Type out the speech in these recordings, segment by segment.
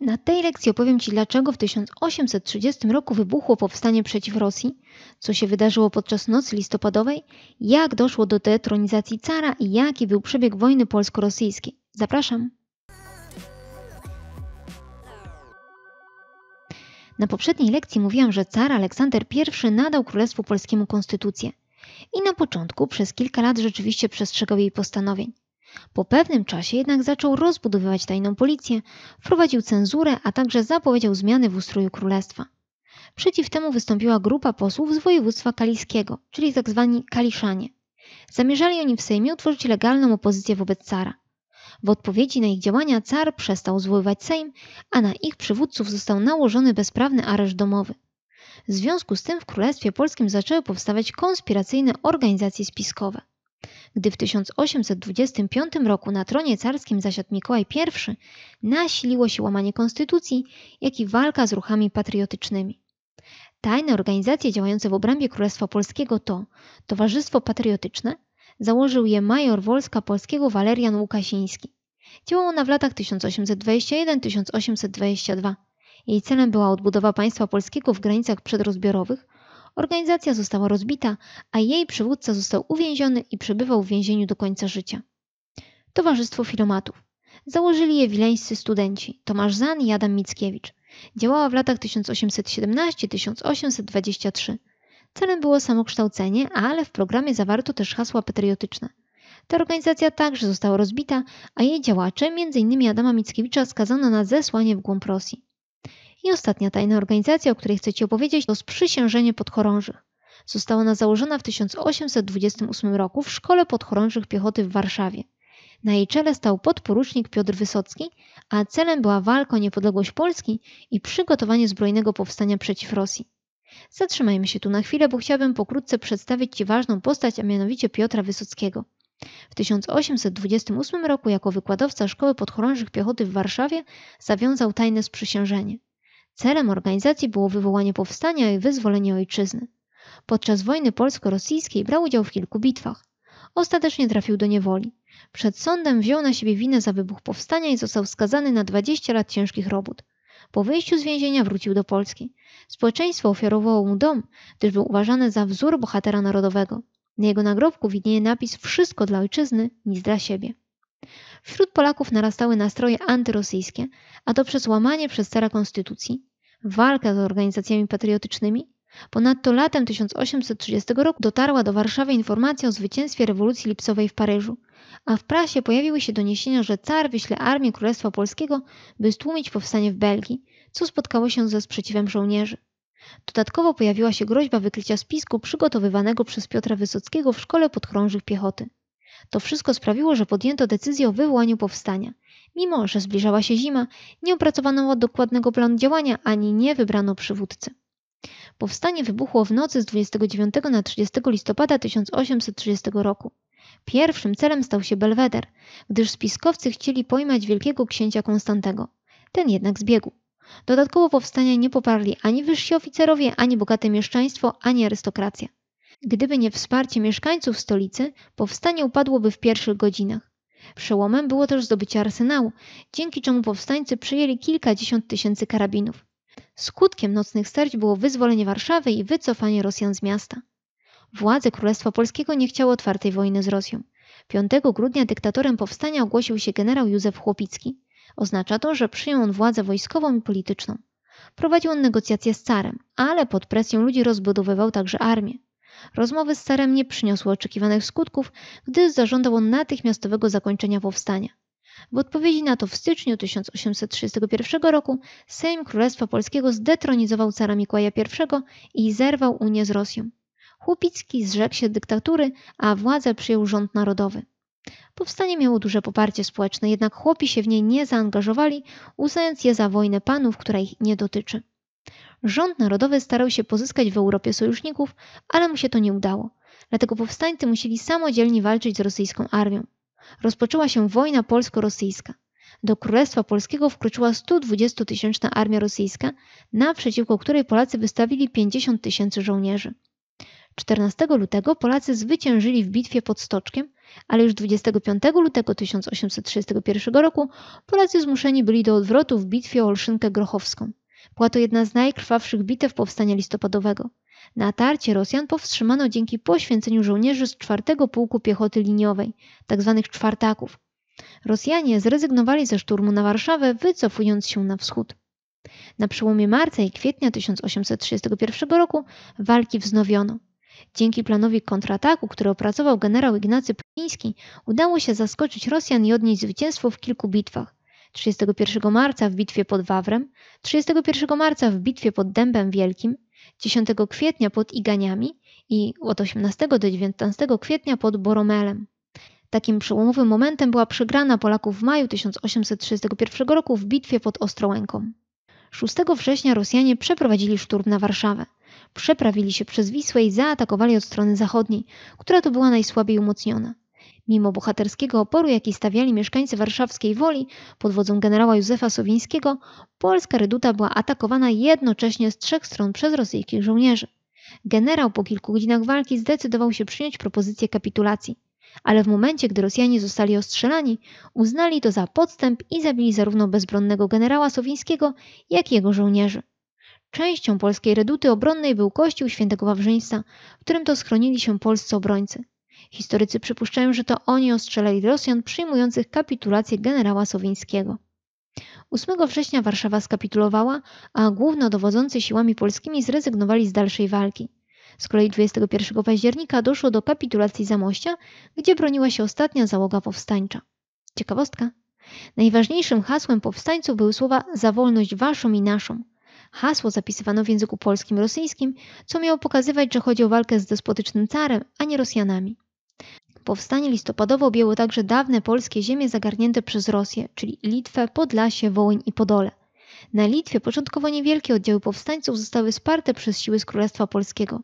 Na tej lekcji opowiem Ci, dlaczego w 1830 roku wybuchło powstanie przeciw Rosji, co się wydarzyło podczas nocy listopadowej, jak doszło do detronizacji cara i jaki był przebieg wojny polsko-rosyjskiej. Zapraszam! Na poprzedniej lekcji mówiłam, że car Aleksander I nadał Królestwu Polskiemu konstytucję i na początku przez kilka lat rzeczywiście przestrzegał jej postanowień. Po pewnym czasie jednak zaczął rozbudowywać tajną policję, wprowadził cenzurę, a także zapowiedział zmiany w ustroju królestwa. Przeciw temu wystąpiła grupa posłów z województwa kaliskiego, czyli tzw. Tak kaliszanie. Zamierzali oni w Sejmie utworzyć legalną opozycję wobec cara. W odpowiedzi na ich działania car przestał zwoływać Sejm, a na ich przywódców został nałożony bezprawny areszt domowy. W związku z tym w Królestwie Polskim zaczęły powstawać konspiracyjne organizacje spiskowe. Gdy w 1825 roku na tronie carskim zasiadł Mikołaj I, nasiliło się łamanie konstytucji, jak i walka z ruchami patriotycznymi. Tajne organizacje działające w obrębie Królestwa Polskiego to Towarzystwo Patriotyczne, założył je major Wolska Polskiego Walerian Łukasiński. Działała ona w latach 1821-1822. Jej celem była odbudowa państwa polskiego w granicach przedrozbiorowych – Organizacja została rozbita, a jej przywódca został uwięziony i przebywał w więzieniu do końca życia. Towarzystwo Filomatów. Założyli je wileńscy studenci Tomasz Zan i Adam Mickiewicz. Działała w latach 1817-1823. Celem było samokształcenie, ale w programie zawarto też hasła patriotyczne. Ta organizacja także została rozbita, a jej działacze, m.in. Adama Mickiewicza, skazano na zesłanie w głąb Rosji. I ostatnia tajna organizacja, o której chcę Ci opowiedzieć, to Sprzysiężenie Podchorążych. Została ona założona w 1828 roku w Szkole Podchorążych Piechoty w Warszawie. Na jej czele stał podporucznik Piotr Wysocki, a celem była walka o niepodległość Polski i przygotowanie zbrojnego powstania przeciw Rosji. Zatrzymajmy się tu na chwilę, bo chciałabym pokrótce przedstawić Ci ważną postać, a mianowicie Piotra Wysockiego. W 1828 roku jako wykładowca Szkoły Podchorążych Piechoty w Warszawie zawiązał tajne sprzysiężenie. Celem organizacji było wywołanie powstania i wyzwolenie ojczyzny. Podczas wojny polsko-rosyjskiej brał udział w kilku bitwach. Ostatecznie trafił do niewoli. Przed sądem wziął na siebie winę za wybuch powstania i został skazany na 20 lat ciężkich robót. Po wyjściu z więzienia wrócił do Polski. Społeczeństwo ofiarowało mu dom, gdyż był uważany za wzór bohatera narodowego. Na jego nagrobku widnieje napis Wszystko dla ojczyzny, nic dla siebie. Wśród Polaków narastały nastroje antyrosyjskie, a to przez łamanie przez cara konstytucji, walkę z organizacjami patriotycznymi. Ponadto latem 1830 roku dotarła do Warszawy informacja o zwycięstwie rewolucji lipcowej w Paryżu, a w prasie pojawiły się doniesienia, że car wyśle armię Królestwa Polskiego, by stłumić powstanie w Belgii, co spotkało się ze sprzeciwem żołnierzy. Dodatkowo pojawiła się groźba wykrycia spisku przygotowywanego przez Piotra Wysockiego w szkole podchorążych piechoty. To wszystko sprawiło, że podjęto decyzję o wywołaniu powstania. Mimo, że zbliżała się zima, nie opracowano dokładnego planu działania ani nie wybrano przywódcy. Powstanie wybuchło w nocy z 29 na 30 listopada 1830 roku. Pierwszym celem stał się Belweder, gdyż spiskowcy chcieli pojmać wielkiego księcia Konstantego. Ten jednak zbiegł. Dodatkowo powstania nie poparli ani wyżsi oficerowie, ani bogate mieszczaństwo, ani arystokracja. Gdyby nie wsparcie mieszkańców stolicy, powstanie upadłoby w pierwszych godzinach. Przełomem było też zdobycie arsenału, dzięki czemu powstańcy przyjęli kilkadziesiąt tysięcy karabinów. Skutkiem nocnych starć było wyzwolenie Warszawy i wycofanie Rosjan z miasta. Władze Królestwa Polskiego nie chciały otwartej wojny z Rosją. 5 grudnia dyktatorem powstania ogłosił się generał Józef Chłopicki. Oznacza to, że przyjął on władzę wojskową i polityczną. Prowadził on negocjacje z carem, ale pod presją ludzi rozbudowywał także armię. Rozmowy z carem nie przyniosły oczekiwanych skutków, gdy zażądał on natychmiastowego zakończenia powstania. W odpowiedzi na to w styczniu 1831 roku Sejm Królestwa Polskiego zdetronizował cara Mikołaja I i zerwał unię z Rosją. Chłopicki zrzekł się dyktatury, a władzę przyjął rząd narodowy. Powstanie miało duże poparcie społeczne, jednak chłopi się w nie nie zaangażowali, uznając je za wojnę panów, która ich nie dotyczy. Rząd narodowy starał się pozyskać w Europie sojuszników, ale mu się to nie udało. Dlatego powstańcy musieli samodzielnie walczyć z rosyjską armią. Rozpoczęła się wojna polsko-rosyjska. Do Królestwa Polskiego wkroczyła 120-tysięczna armia rosyjska, naprzeciwko której Polacy wystawili 50 tysięcy żołnierzy. 14 lutego Polacy zwyciężyli w bitwie pod Stoczkiem, ale już 25 lutego 1831 roku Polacy zmuszeni byli do odwrotu w bitwie o Olszynkę Grochowską. Była to jedna z najkrwawszych bitew powstania listopadowego. Natarcie Rosjan powstrzymano dzięki poświęceniu żołnierzy z czwartego pułku piechoty liniowej, tzw. Tak czwartaków. Rosjanie zrezygnowali ze szturmu na Warszawę, wycofując się na wschód. Na przełomie marca i kwietnia 1831 roku walki wznowiono. Dzięki planowi kontrataku, który opracował generał Ignacy Pliński, udało się zaskoczyć Rosjan i odnieść zwycięstwo w kilku bitwach. 31 marca w bitwie pod Wawrem, 31 marca w bitwie pod Dębem Wielkim, 10 kwietnia pod Iganiami i od 18 do 19 kwietnia pod Boromelem. Takim przełomowym momentem była przegrana Polaków w maju 1831 roku w bitwie pod Ostrołęką. 6 września Rosjanie przeprowadzili szturm na Warszawę. Przeprawili się przez Wisłę i zaatakowali od strony zachodniej, która to była najsłabiej umocniona. Mimo bohaterskiego oporu, jaki stawiali mieszkańcy warszawskiej Woli pod wodzą generała Józefa Sowińskiego, polska reduta była atakowana jednocześnie z trzech stron przez rosyjskich żołnierzy. Generał po kilku godzinach walki zdecydował się przyjąć propozycję kapitulacji, ale w momencie, gdy Rosjanie zostali ostrzelani, uznali to za podstęp i zabili zarówno bezbronnego generała Sowińskiego, jak i jego żołnierzy. Częścią polskiej reduty obronnej był kościół świętego Wawrzyńca, w którym to schronili się polscy obrońcy. Historycy przypuszczają, że to oni ostrzelali Rosjan przyjmujących kapitulację generała Sowińskiego. 8 września Warszawa skapitulowała, a głównodowodzący siłami polskimi zrezygnowali z dalszej walki. Z kolei 21 października doszło do kapitulacji Zamościa, gdzie broniła się ostatnia załoga powstańcza. Ciekawostka. Najważniejszym hasłem powstańców były słowa za wolność waszą i naszą. Hasło zapisywano w języku polskim-rosyjskim, co miało pokazywać, że chodzi o walkę z despotycznym carem, a nie Rosjanami. Powstanie listopadowe objęło także dawne polskie ziemie zagarnięte przez Rosję, czyli Litwę, Podlasie, Wołyń i Podole. Na Litwie początkowo niewielkie oddziały powstańców zostały sparte przez siły z Królestwa Polskiego.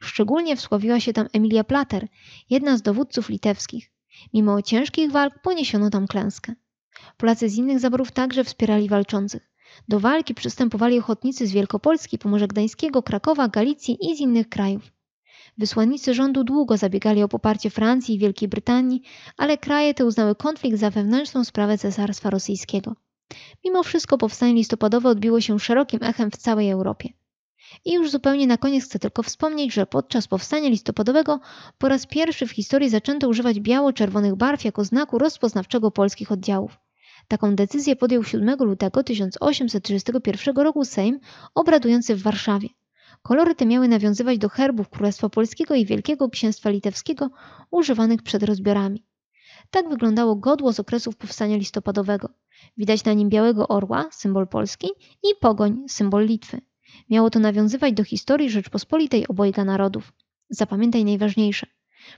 Szczególnie wsławiła się tam Emilia Plater, jedna z dowódców litewskich. Mimo ciężkich walk poniesiono tam klęskę. Polacy z innych zaborów także wspierali walczących. Do walki przystępowali ochotnicy z Wielkopolski, Pomorza Gdańskiego, Krakowa, Galicji i z innych krajów. Wysłannicy rządu długo zabiegali o poparcie Francji i Wielkiej Brytanii, ale kraje te uznały konflikt za wewnętrzną sprawę Cesarstwa Rosyjskiego. Mimo wszystko powstanie listopadowe odbiło się szerokim echem w całej Europie. I już zupełnie na koniec chcę tylko wspomnieć, że podczas powstania listopadowego po raz pierwszy w historii zaczęto używać biało-czerwonych barw jako znaku rozpoznawczego polskich oddziałów. Taką decyzję podjął 7 lutego 1831 roku Sejm obradujący w Warszawie. Kolory te miały nawiązywać do herbów Królestwa Polskiego i Wielkiego Księstwa Litewskiego używanych przed rozbiorami. Tak wyglądało godło z okresów powstania listopadowego. Widać na nim białego orła, symbol Polski, i pogoń, symbol Litwy. Miało to nawiązywać do historii Rzeczpospolitej obojga narodów. Zapamiętaj najważniejsze.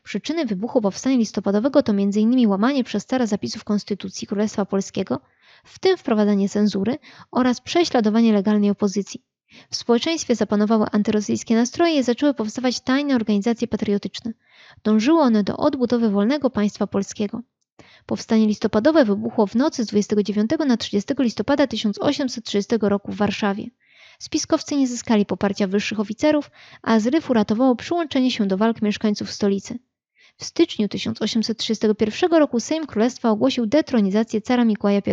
Przyczyny wybuchu powstania listopadowego to m.in. łamanie przez cara zapisów Konstytucji Królestwa Polskiego, w tym wprowadzenie cenzury oraz prześladowanie legalnej opozycji. W społeczeństwie zapanowały antyrosyjskie nastroje i zaczęły powstawać tajne organizacje patriotyczne. Dążyły one do odbudowy wolnego państwa polskiego. Powstanie listopadowe wybuchło w nocy z 29 na 30 listopada 1830 roku w Warszawie. Spiskowcy nie zyskali poparcia wyższych oficerów, a zryw uratowało przyłączenie się do walk mieszkańców stolicy. W styczniu 1831 roku Sejm Królestwa ogłosił detronizację cara Mikołaja I,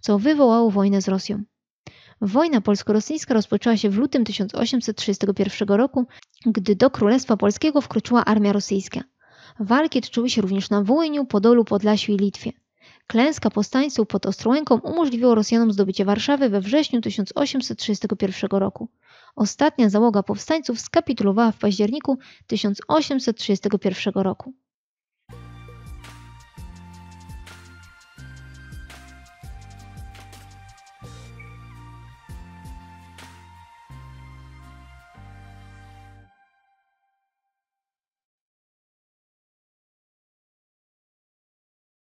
co wywołało wojnę z Rosją. Wojna polsko-rosyjska rozpoczęła się w lutym 1831 roku, gdy do Królestwa Polskiego wkroczyła armia rosyjska. Walki toczyły się również na Wołyniu, Podolu, Podlasiu i Litwie. Klęska powstańców pod Ostrołęką umożliwiła Rosjanom zdobycie Warszawy we wrześniu 1831 roku. Ostatnia załoga powstańców skapitulowała w październiku 1831 roku.